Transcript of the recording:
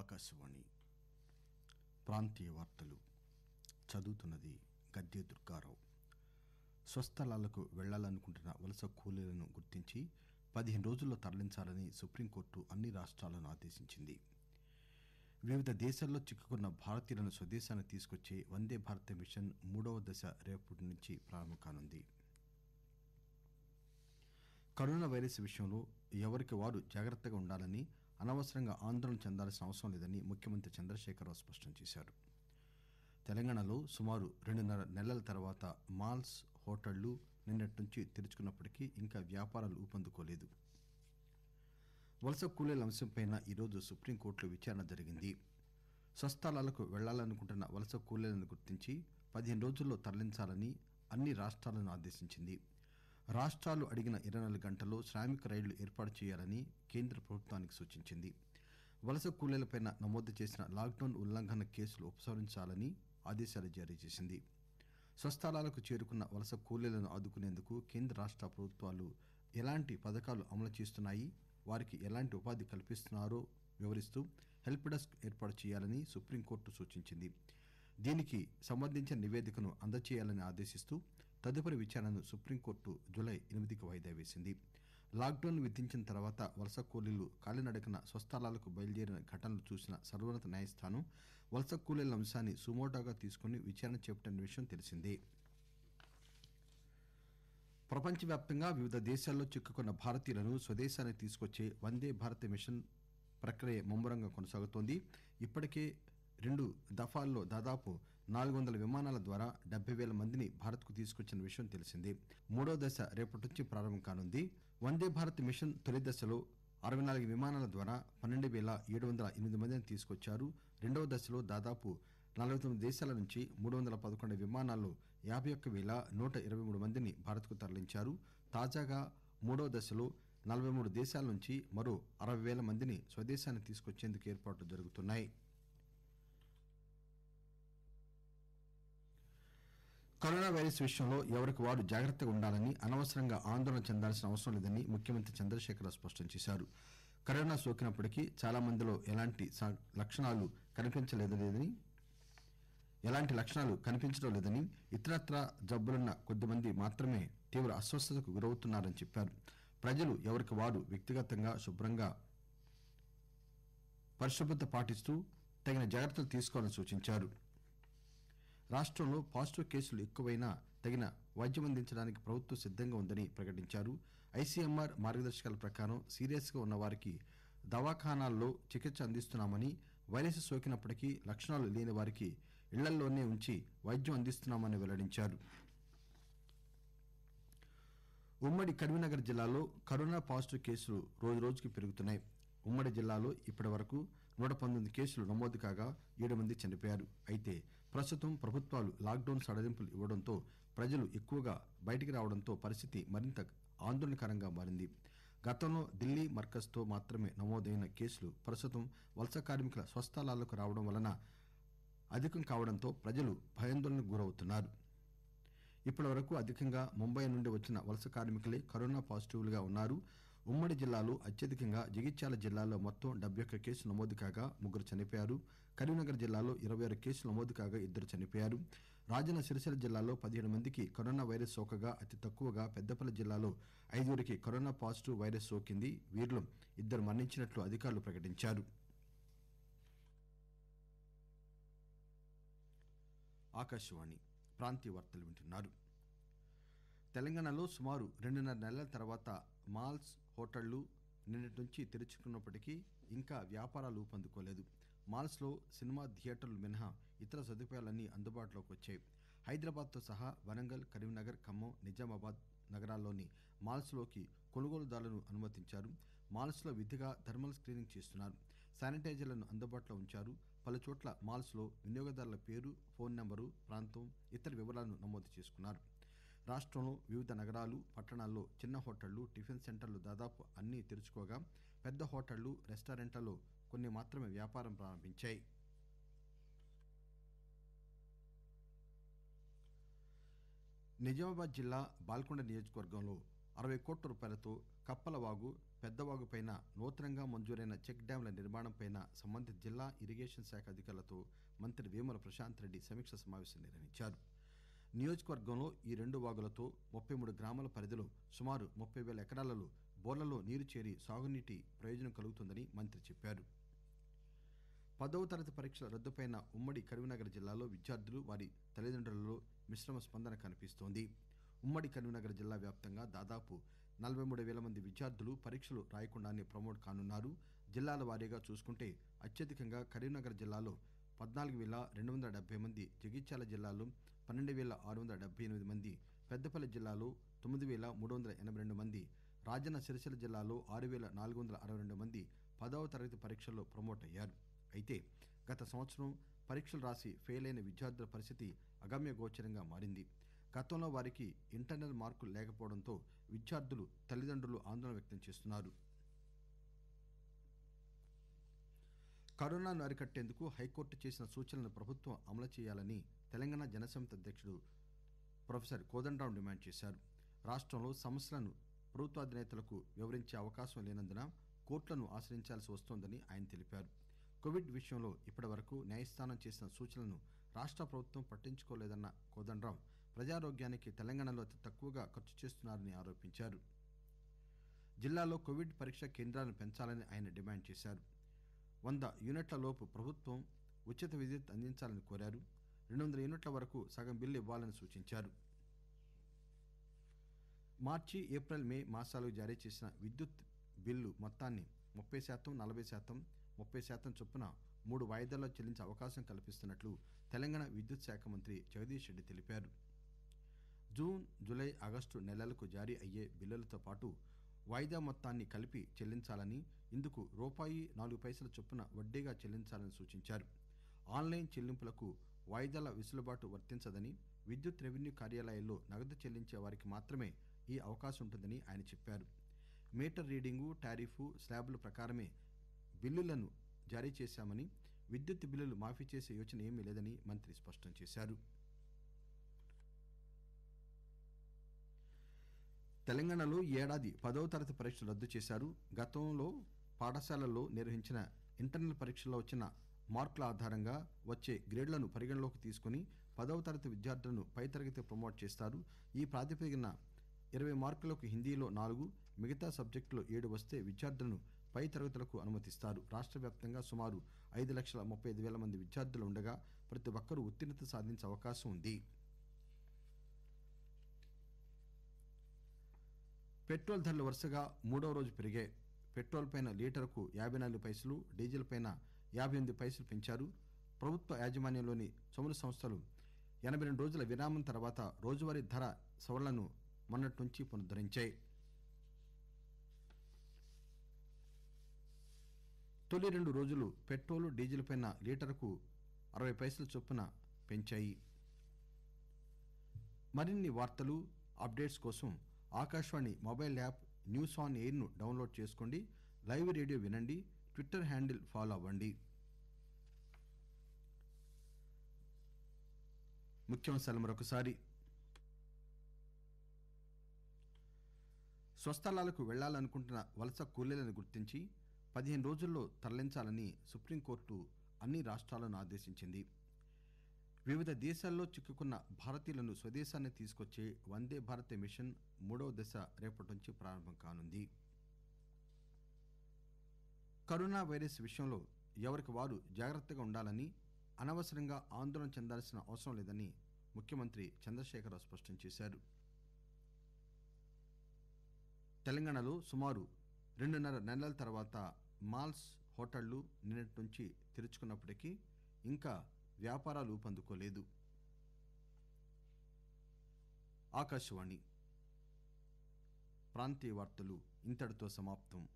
ఆకాశవాణి ప్రాంతీయ వార్తలు చదువుతున్నది గద్దె దుర్గారావు స్వస్థలాలకు వెళ్లాలనుకుంటున్న వలస కూలీలను గుర్తించి పదిహేను రోజుల్లో తరలించాలని సుప్రీంకోర్టు అన్ని రాష్ట్రాలను ఆదేశించింది వివిధ దేశాల్లో చిక్కుకున్న భారతీయులను స్వదేశానికి తీసుకొచ్చే వందే భారత్ మిషన్ మూడవ దశ రేపటి నుంచి ప్రారంభం కానుంది కరోనా వైరస్ విషయంలో ఎవరికి వారు జాగ్రత్తగా ఉండాలని అనవసరంగా ఆందోళన చెందాల్సిన అవసరం లేదని ముఖ్యమంత్రి చంద్రశేఖరరావు స్పష్టం చేశారు తెలంగాణలో సుమారు రెండున్నర నెలల తర్వాత మాల్స్ హోటళ్లు నిన్నటి నుంచి తెరుచుకున్నప్పటికీ ఇంకా వ్యాపారాలు ఊపందుకోలేదు వలస కూలీల అంశంపై ఈరోజు సుప్రీంకోర్టులో విచారణ జరిగింది స్వస్థలాలకు వెళ్లాలనుకుంటున్న వలస కూలీలను గుర్తించి పదిహేను రోజుల్లో తరలించాలని అన్ని రాష్ట్రాలను ఆదేశించింది రాష్టాలు అడిగిన ఇరవై నాలుగు గంటల్లో శ్రామిక రైళ్లు ఏర్పాటు చేయాలని కేంద్ర ప్రభుత్వానికి సూచించింది వలస కూలీలపై నమోదు చేసిన లాక్డౌన్ ఉల్లంఘన కేసులు ఉపసంహరించాలని ఆదేశాలు జారీ చేసింది స్వస్థలాలకు చేరుకున్న వలస కూలీలను ఆదుకునేందుకు కేంద్ర రాష్ట ప్రభుత్వాలు ఎలాంటి పథకాలు అమలు చేస్తున్నాయి వారికి ఎలాంటి ఉపాధి కల్పిస్తున్నారో వివరిస్తూ హెల్ప్ డెస్క్ ఏర్పాటు చేయాలని సుప్రీంకోర్టు సూచించింది దీనికి సంబంధించిన నివేదికను అందజేయాలని ఆదేశిస్తూ తదుపరి విచారణను సుప్రీంకోర్టు జులై ఎనిమిదికి వాయిదా వేసింది లాక్డౌన్ విధించిన తర్వాత వలస కూలీలు కాలినడకన స్వస్థలాలకు బయలుదేరిన ఘటనలు చూసిన సర్వోన్నత న్యాయస్థానం వలస కూలీల అంశాన్ని సుమోటోగా తీసుకుని విచారణ చేపట్టిన విషయం తెలిసిందే ప్రపంచవ్యాప్తంగా వివిధ దేశాల్లో చిక్కుకున్న భారతీయులను స్వదేశానికి తీసుకొచ్చే వందే భారత్ మిషన్ ప్రక్రియ ముమ్మరంగా కొనసాగుతోంది ఇప్పటికే రెండు దఫాల్లో దాదాపు నాలుగు వందల విమానాల ద్వారా డెబ్బై పేల మందిని భారత్ కు తీసుకొచ్చిన విషయం తెలిసింది మూడో దశ రేపటి నుంచి ప్రారంభం కానుంది వందే భారత్ మిషన్ తొలి దశలో అరవై నాలుగు విమానాల ద్వారా పన్నెండు పేల ఏడు వందల ఎనిమిది మందిని తీసుకొచ్చారు రెండవ దశలో దాదాపు నలభై తొమ్మిది దేశాల నుంచి మూడు వందల పదకొండు విమానాల్లో యాభై ఒక్క వేల నూట ఇరవై మూడు మందిని భారత్ కు తరలించారు తాజాగా మూడవ దశలో నలభై మూడు దేశాల నుంచి మరో అరవై వేల మందిని స్వదేశానికి తీసుకొచ్చేందుకు ఏర్పాట్లు జరుగుతున్నాయి కరోనా పైరస్ విషయంలో ఎవరికి వారు జాగ్రత్తగా ఉండాలని అనవసరంగా ఆందోళన చెందాల్సిన అవసరం లేదని ముఖ్యమంత్రి చంద్రశేఖరరావు స్పష్టం చేశారు కరోనా సోకినప్పటికీ చాలా మందిలో ఎలాంటి లక్షణాలు ఎలాంటి లక్షణాలు కనిపించడం లేదని ఇతరత్రా జబ్బులున్న కొద్ది మంది మాత్రమే తీవ్ర అస్వస్థతకు గురవుతున్నారని చెప్పారు ప్రజలు ఎవరికి వారు వ్యక్తిగతంగా శుభ్రంగా పరిశుభ్రత పాటిస్తూ తగిన జాగ్రత్తలు తీసుకోవాలని సూచించారు రాష్టంలో పాజిటివ్ కేసులు ఎక్కువైనా తగిన వైద్యం అందించడానికి ప్రభుత్వం సిద్దంగా ఉందని ప్రకటించారు ఐసీఎంఆర్ మార్గదర్శకాల ప్రకారం సీరియస్ గా ఉన్నవారికి దవాఖానాల్లో చికిత్స అందిస్తున్నామని వైరస్ సోకినప్పటికీ లక్షణాలు లేని వారికి ఇళ్లలోనే ఉంచి వైద్యం అందిస్తున్నామని పెల్లడించారు ఉమ్మడి కరీంనగర్ జిల్లాలో కరోనా పాజిటివ్ కేసులు రోజురోజుకు పెరుగుతున్నాయి ఉమ్మడి జిల్లాలో ఇప్పటి వరకు నూట పంతొమ్మిది కేసులు నమోదు కాగా ఏడు మంది చనిపోయారు అయితే ప్రస్తుతం ప్రభుత్వాలు లాక్ డౌన్ సడలింపులు ఇవ్వడంతో ప్రజలు ఎక్కువగా బయటకు రావడంతో పరిస్థితి మరింత ఆందోళనకరంగా మారింది గతంలో ఢిల్లీ మర్కజ్ తో మాత్రమే నమోదైన కేసులు ప్రస్తుతం వలస కార్మికుల స్వస్థలాలకు రావడం వలన అధికం కావడంతో ప్రజలు భయాందోళనకు గురవుతున్నారు ఇప్పటి వరకు అధికంగా ముంబై నుండి వచ్చిన వలస కార్మికులే కరోనా గా ఉన్నారు ఉమ్మడి జిల్లాలో అత్యధికంగా జగిత్యాల జిల్లాలో మొత్తం డెబ్బై ఒక్క కేసులు నమోదు కాగా ముగ్గురు చనిపోయారు కరీంనగర్ జిల్లాలో ఇరవై ఆరు కేసులు నమోదు కాగా ఇద్దరు చనిపోయారు రాజన్న సిరిసిల్ల జిల్లాలో పదిహేడు మందికి కరోనా వైరస్ సోకగా అతి తక్కువగా పెద్దపల్లి జిల్లాలో ఐదుగురికి కరోనా పాజిటివ్ వైరస్ సోకింది వీరిలో ఇద్దరు మరణించినట్లు అధికారులు ప్రకటించారు ఆకాశవాణి ప్రాంతీయ వార్తలు వింటున్నారు తెలంగాణలో సుమారు రెండున్నర నెలల తర్వాత మాల్స్ హోటళ్లు నిన్నటి నుంచి తెరుచుకున్నప్పటికీ ఇంకా వ్యాపారాలు ఊపందుకోలేదు మాల్స్లో సినిమా థియేటర్లు మినహా ఇతర సదుపాయాలన్నీ అందుబాటులోకి వచ్చాయి హైదరాబాద్తో సహా వరంగల్ కరీంనగర్ ఖమ్మం నిజామాబాద్ నగరాల్లోని మాల్స్లోకి కొనుగోలుదారులను అనుమతించారు మాల్స్లో విధిగా థర్మల్ స్క్రీనింగ్ చేస్తున్నారు శానిటైజర్లను అందుబాటులో ఉంచారు పలుచోట్ల మాల్స్లో వినియోగదారుల పేరు ఫోన్ నెంబరు ప్రాంతం ఇతర వివరాలను నమోదు చేసుకున్నారు రాష్టంలో వివిధ నగరాలు పట్టణాల్లో చిన్న హోటళ్లు టిఫిన్ సెంటర్లు దాదాపు అన్నీ తెరుచుకోగా పెద్ద హోటళ్లు రెస్టారెంట్లలో కొన్ని మాత్రమే వ్యాపారం ప్రారంభించాయి నిజామాబాద్ జిల్లా బాల్కొండ నియోజకవర్గంలో అరవై కోట్ల రూపాయలతో కప్పలవాగు పెద్దవాగుపై నూతనంగా మంజూరైన చెక్ డ్యాంల నిర్మాణంపై సంబంధిత జిల్లా ఇరిగేషన్ శాఖ అధికారులతో మంత్రి వేమల ప్రశాంత్ రెడ్డి సమీక్ష సమావేశం నిర్వహించారు నియోజకవర్గంలో ఈ రెండు వాగులతో ముప్పై మూడు గ్రామాల పరిధిలో సుమారు ముప్పై పేల ఎకరాలలో బోర్లలో నీరు చేరి సాగునీటి ప్రయోజనం కలుగుతుందని మంత్రి చెప్పారు పదవ తరగతి పరీక్షల రద్దుపై ఉమ్మడి కరీంనగర్ జిల్లాలో విద్యార్థులు వారి తల్లిదండ్రులలో మిశ్రమ స్పందన కనిపిస్తోంది ఉమ్మడి కరీంనగర్ జిల్లా వ్యాప్తంగా దాదాపు నలభై మూడు వేల మంది విద్యార్థులు పరీక్షలు రాయకుండానే ప్రమోట్ కానున్నారు జిల్లాల వారీగా చూసుకుంటే అత్యధికంగా కరీంనగర్ జిల్లాలో పద్నాలుగు వేల రెండు వందల డెబ్బై మంది జగిత్యాల జిల్లాలో పన్నెండు పేల ఆరు వందల డెబ్బై ఎనిమిది మంది పెద్దపల్లి జిల్లాలో తొమ్మిది పేల మూడు వందల ఎనబై రెండు మంది రాజన్న సిరిసిల్ల జిల్లాలో ఆరు పేల నాలుగు వందల అరవై రెండు మంది పదవ తరగతి పరీక్షల్లో ప్రమోట్ అయ్యారు అయితే గత సంవత్సరం పరీక్షలు రాసి ఫెయిల్ అయిన విద్యార్థుల పరిస్థితి గోచరంగా మారింది గతంలో వారికి ఇంటర్నల్ మార్కులు లేకపోవడంతో విద్యార్థులు తల్లిదండ్రులు ఆందోళన వ్యక్తం చేస్తున్నారు కరోనాను అరికట్టేందుకు హైకోర్టు చేసిన సూచనలను ప్రభుత్వం అమలు చేయాలని తెలంగాణ జనసమితి అధ్యకుడు ప్రొఫెసర్ కోదండరాం డిమాండ్ చేశారు రాష్టంలో సమస్యలను ప్రభుత్వాధినేతలకు వివరించే అవకాశం లేనందున కోర్టులను ఆశ్రయించాల్సి వస్తోందని ఆయన తెలిపారు కోవిడ్ విషయంలో ఇప్పటివరకు న్యాయస్థానం చేసిన సూచనలను రాష్ట ప్రభుత్వం పట్టించుకోలేదన్న కోదండరాం ప్రజారోగ్యానికి తెలంగాణలో అతి తక్కువగా ఖర్చు చేస్తున్నారని ఆరోపించారు జిల్లాలో కోవిడ్ పరీక్ష కేంద్రాలను పెంచాలని ఆయన డిమాండ్ చేశారు వంద యూనిట్లలోపు ప్రభుత్వం ఉచిత విద్యుత్ అందించాలని కోరారు రెండు వందల యూనిట్ల వరకు సగం బిల్లు ఇవ్వాలని సూచించారు మార్చి ఏప్రిల్ మే మాసాలకు జారీ చేసిన విద్యుత్ బిల్లు మొత్తాన్ని ముప్పై శాతం నలభై శాతం ముప్పై శాతం చొప్పున మూడు వాయిదాల్లో చెల్లించే అవకాశం కల్పిస్తున్నట్లు తెలంగాణ విద్యుత్ శాఖ మంత్రి జగదీష్ రెడ్డి తెలిపారు జూన్ జులై ఆగస్టు నెలలకు జారీ అయ్యే బిల్లులతో పాటు వాయిదా మొత్తాన్ని కలిపి చెల్లించాలని ఇందుకు రూపాయి నాలుగు పైసల చొప్పున వడ్డీగా చెల్లించాలని సూచించారు ఆన్లైన్ చెల్లింపులకు వాయిదాల వెసులుబాటు వర్తించదని విద్యుత్ రెవెన్యూ కార్యాలయాల్లో నగదు చెల్లించే వారికి మాత్రమే ఈ అవకాశం ఉంటుందని ఆయన చెప్పారు మీటర్ రీడింగు టారిఫు శ్లాబుల ప్రకారమే బిల్లులను జారీ చేశామని విద్యుత్ బిల్లులు మాఫీ చేసే యోచన ఏమీ లేదని మంత్రి స్పష్టం చేశారు తెలంగాణలో ఈ ఏడాది పదవ తరగతి పరీక్షలు రద్దు చేశారు గతంలో పాఠశాలల్లో నిర్వహించిన ఇంటర్నల్ పరీక్షల్లో వచ్చిన మార్కుల ఆధారంగా వచ్చే గ్రేడ్లను పరిగణనలోకి తీసుకుని పదవ తరగతి విద్యార్థులను పై తరగతి ప్రమోట్ చేస్తారు ఈ ప్రాతిపదికన ఇరవై మార్కులకు హిందీలో నాలుగు మిగతా సబ్జెక్టులో ఏడు వస్తే విద్యార్థులను పై తరగతులకు అనుమతిస్తారు రాష్ట్ర వ్యాప్తంగా సుమారు ఐదు లక్షల ముప్పై ఐదు వేల మంది విద్యార్థులు ఉండగా ప్రతి ఒక్కరూ ఉత్తీర్ణత సాధించే అవకాశం ఉంది పెట్రోల్ ధరలు వరుసగా మూడవ రోజు పెరిగాయి పెట్రోల్ పైన లీటర్కు యాభై నాలుగు పైసలు డీజిల్ పైన యాబై ఎనిమిది పైసలు పెంచారు ప్రభుత్వ యాజమాన్యంలోని చమురు సంస్థలు ఎనబై రెండు రోజుల విరామం తర్వాత రోజువారీ ధర సవరణను మొన్నటి నుంచి పునరుద్దరించాయి తొలి రెండు రోజులు పెట్రోల్ పై లీటర్కు అరవై పైసల చొప్పున పెంచాయి మరిన్ని వార్తలు అప్డేట్స్ కోసం Akashvani mobile app news on ఎయిర్ను డౌన్లోడ్ చేసుకోండి లైవ్ రేడియో వినండి ట్విట్టర్ హ్యాండిల్ ఫాలో అవ్వండి ముఖ్యాంశాలు మరొకసారి స్వస్థలాలకు వెళ్లాలనుకుంటున్న వలస కూలీలను గుర్తించి పదిహేను రోజుల్లో తరలించాలని సుప్రీంకోర్టు అన్ని రాష్టాలను ఆదేశించింది వివిధ దేశాల్లో చిక్కుకున్న భారతీయులను స్వదేశాన్ని తీసుకొచ్చే వందే భారత్ మిషన్ మూడవ దశ రేపటి నుంచి ప్రారంభం కానుంది కరోనా వైరస్ విషయంలో ఎవరికి వారు జాగ్రత్తగా ఉండాలని అనవసరంగా ఆందోళన చెందాల్సిన అవసరం లేదని ముఖ్యమంత్రి చంద్రశేఖరరావు స్పష్టం చేశారు తెలంగాణలో సుమారు రెండున్నర నెలల తర్వాత మాల్స్ హోటళ్లు నిన్నటి నుంచి తెరుచుకున్నప్పటికీ ఇంకా వ్యాపారాలు ఊపందుకోలేదు ఆకాశవాణి ప్రాంతీయ వార్తలు ఇంతటితో సమాప్తం